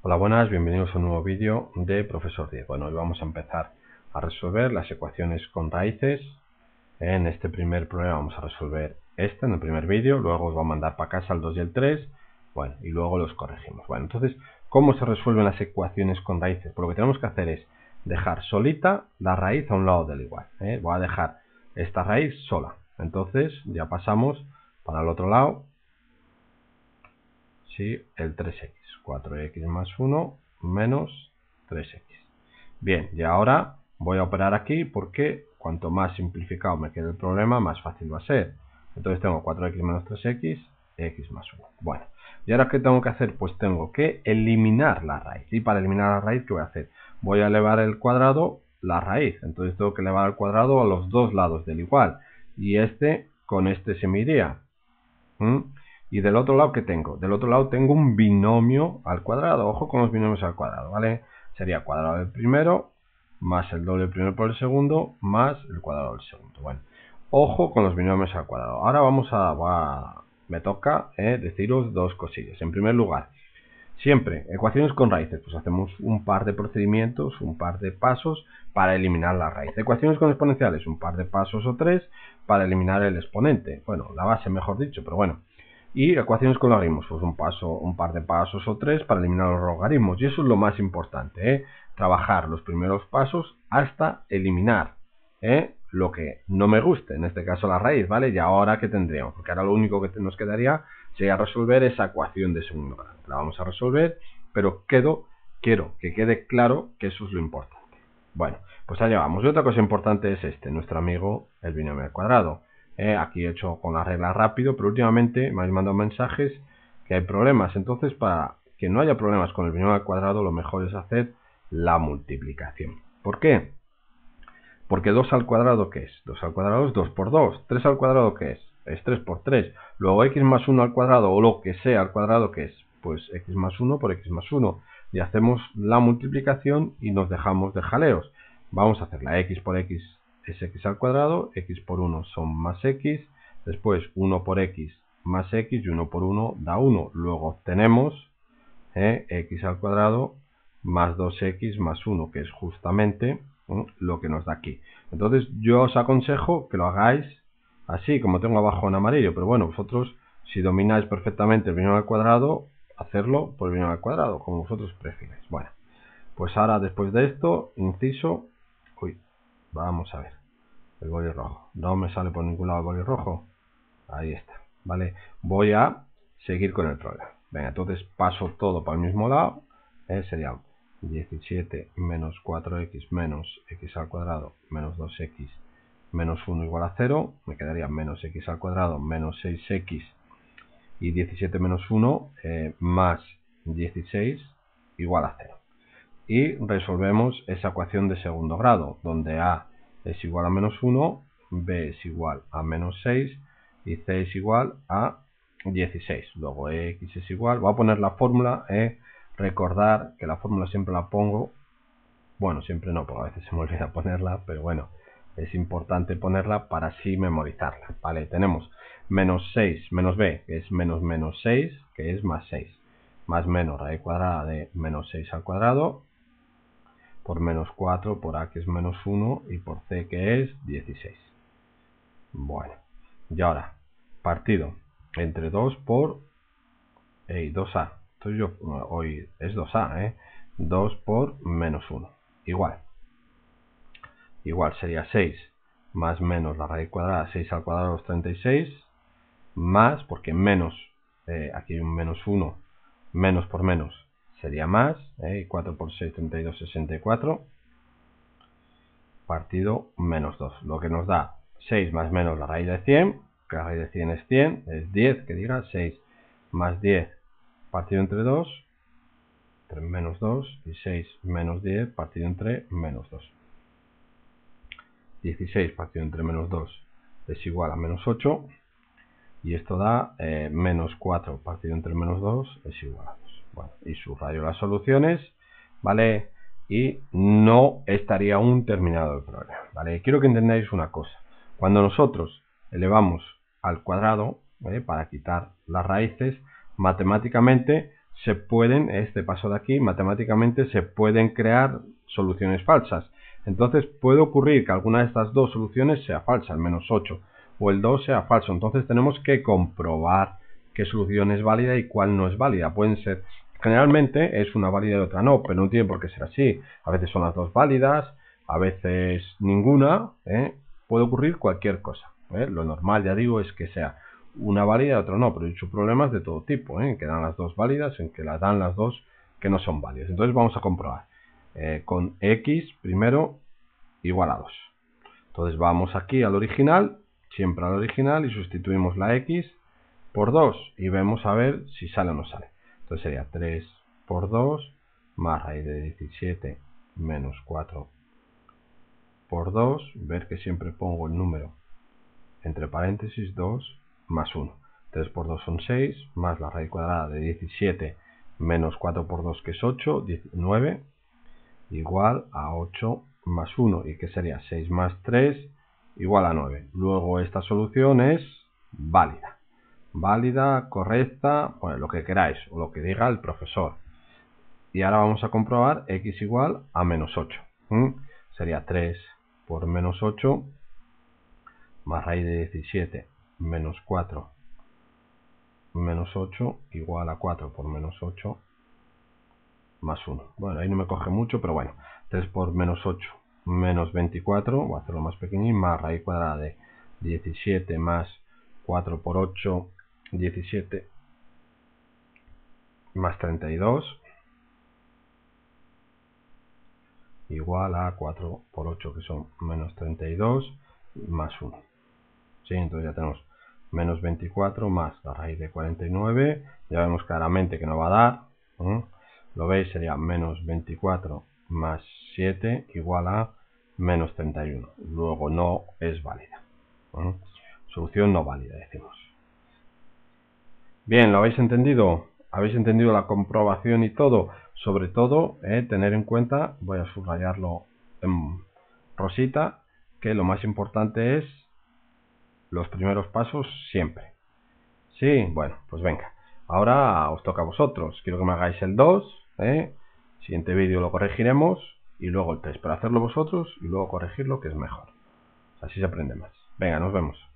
Hola, buenas, bienvenidos a un nuevo vídeo de Profesor Diego. Bueno, hoy vamos a empezar a resolver las ecuaciones con raíces. En este primer problema vamos a resolver este, en el primer vídeo, luego os voy a mandar para casa el 2 y el 3, bueno, y luego los corregimos. Bueno, entonces, ¿cómo se resuelven las ecuaciones con raíces? Pues lo que tenemos que hacer es dejar solita la raíz a un lado del igual. ¿eh? Voy a dejar esta raíz sola. Entonces, ya pasamos para el otro lado el 3x. 4x más 1 menos 3x. Bien, y ahora voy a operar aquí porque cuanto más simplificado me quede el problema, más fácil va a ser. Entonces tengo 4x menos 3x, x más 1. Bueno, y ahora que tengo que hacer? Pues tengo que eliminar la raíz. Y para eliminar la raíz, ¿qué voy a hacer? Voy a elevar el cuadrado la raíz. Entonces tengo que elevar el cuadrado a los dos lados del igual. Y este con este se me iría. ¿Mm? Y del otro lado, que tengo? Del otro lado tengo un binomio al cuadrado. Ojo con los binomios al cuadrado, ¿vale? Sería cuadrado del primero más el doble del primero por el segundo más el cuadrado del segundo. Bueno, ojo con los binomios al cuadrado. Ahora vamos a... me toca eh, deciros dos cosillas. En primer lugar, Siempre, ecuaciones con raíces, pues hacemos un par de procedimientos, un par de pasos para eliminar la raíz. Ecuaciones con exponenciales, un par de pasos o tres para eliminar el exponente. Bueno, la base mejor dicho, pero bueno. Y ecuaciones con logaritmos, pues un paso, un par de pasos o tres para eliminar los logaritmos. Y eso es lo más importante, ¿eh? trabajar los primeros pasos hasta eliminar ¿eh? lo que no me guste, en este caso la raíz, ¿vale? Y ahora que tendríamos, porque ahora lo único que nos quedaría sería resolver esa ecuación de segundo grado. La vamos a resolver, pero quedo, quiero que quede claro que eso es lo importante. Bueno, pues allá vamos. Y otra cosa importante es este, nuestro amigo el binomio al cuadrado. Eh, aquí he hecho con la regla rápido, pero últimamente me habéis mandado mensajes que hay problemas. Entonces, para que no haya problemas con el binomio al cuadrado, lo mejor es hacer la multiplicación. ¿Por qué? Porque 2 al cuadrado, ¿qué es? 2 al cuadrado es 2 por 2. 3 al cuadrado, ¿qué es? Es 3 por 3. Luego x más 1 al cuadrado, o lo que sea al cuadrado, ¿qué es? Pues x más 1 por x más 1. Y hacemos la multiplicación y nos dejamos de jaleos. Vamos a hacer la x por x es x al cuadrado, x por 1 son más x, después 1 por x más x y 1 por 1 da 1. Luego obtenemos eh, x al cuadrado más 2x más 1, que es justamente ¿eh? lo que nos da aquí. Entonces yo os aconsejo que lo hagáis así, como tengo abajo en amarillo, pero bueno, vosotros si domináis perfectamente el binomio al cuadrado, hacerlo por el al cuadrado, como vosotros prefieres. Bueno, pues ahora después de esto, inciso, uy, Vamos a ver. El boli rojo. No me sale por ningún lado el boli rojo. Ahí está. ¿Vale? Voy a seguir con el problema Venga, entonces paso todo para el mismo lado. Eh, sería 17 menos 4x menos x al cuadrado menos 2x menos 1 igual a 0. Me quedaría menos x al cuadrado menos 6x y 17 menos 1 eh, más 16 igual a 0 y resolvemos esa ecuación de segundo grado, donde A es igual a menos 1, B es igual a menos 6 y C es igual a 16. Luego X es igual, voy a poner la fórmula, eh, recordar que la fórmula siempre la pongo, bueno, siempre no, porque a veces se me olvida ponerla, pero bueno, es importante ponerla para así memorizarla, ¿vale? Tenemos menos 6 menos B, que es menos menos 6, que es más 6, más menos raíz cuadrada de menos 6 al cuadrado, por menos 4, por a que es menos 1 y por c que es 16. Bueno, y ahora, partido entre 2 por 2a. E Entonces yo eh, hoy es 2a, ¿eh? 2 por menos 1. Igual. Igual sería 6 más menos la raíz cuadrada, 6 al cuadrado los 36, más, porque menos, eh, aquí hay un menos 1, menos por menos, sería más, 4 ¿eh? por 6, 32, 64, partido menos 2, lo que nos da 6 más menos la raíz de 100, que la raíz de 100 es 100, es 10, que diga 6 más 10 partido entre 2, 3 menos 2, y 6 menos 10 partido entre menos 2. 16 partido entre menos 2 es igual a menos 8, y esto da eh, menos 4 partido entre menos 2 es igual a 2 y subrayo las soluciones, ¿vale? Y no estaría aún terminado el problema, ¿vale? Quiero que entendáis una cosa. Cuando nosotros elevamos al cuadrado, ¿vale? Para quitar las raíces, matemáticamente se pueden, este paso de aquí, matemáticamente se pueden crear soluciones falsas. Entonces puede ocurrir que alguna de estas dos soluciones sea falsa, al menos 8, o el 2 sea falso. Entonces tenemos que comprobar qué solución es válida y cuál no es válida. Pueden ser Generalmente es una válida y otra no, pero no tiene por qué ser así. A veces son las dos válidas, a veces ninguna. ¿eh? Puede ocurrir cualquier cosa. ¿eh? Lo normal, ya digo, es que sea una válida y otra no, pero he hecho problemas de todo tipo, en ¿eh? que dan las dos válidas, en que las dan las dos que no son válidas. Entonces vamos a comprobar con x primero igual a 2. Entonces vamos aquí al original, siempre al original y sustituimos la x por 2 y vemos a ver si sale o no sale. Entonces sería 3 por 2 más raíz de 17 menos 4 por 2. Ver que siempre pongo el número entre paréntesis 2 más 1. 3 por 2 son 6 más la raíz cuadrada de 17 menos 4 por 2 que es 8, 19 igual a 8 más 1 y que sería 6 más 3 igual a 9. Luego esta solución es válida válida, correcta, bueno, pues, lo que queráis o lo que diga el profesor. Y ahora vamos a comprobar x igual a menos 8. Sería 3 por menos 8 más raíz de 17 menos 4 menos 8 igual a 4 por menos 8 más 1. Bueno, ahí no me coge mucho, pero bueno, 3 por menos 8 menos 24, voy a hacerlo más pequeño, más raíz cuadrada de 17 más 4 por 8 17 más 32 igual a 4 por 8 que son menos 32 más 1 ¿Sí? entonces ya tenemos menos 24 más la raíz de 49 ya vemos claramente que no va a dar ¿eh? lo veis sería menos 24 más 7 igual a menos 31 luego no es válida ¿eh? solución no válida decimos Bien, ¿lo habéis entendido? ¿Habéis entendido la comprobación y todo? Sobre todo, eh, tener en cuenta, voy a subrayarlo en rosita, que lo más importante es los primeros pasos siempre. Sí, bueno, pues venga. Ahora os toca a vosotros. Quiero que me hagáis el 2. ¿eh? Siguiente vídeo lo corregiremos. Y luego el 3. Para hacerlo vosotros y luego corregirlo, que es mejor. Así se aprende más. Venga, nos vemos.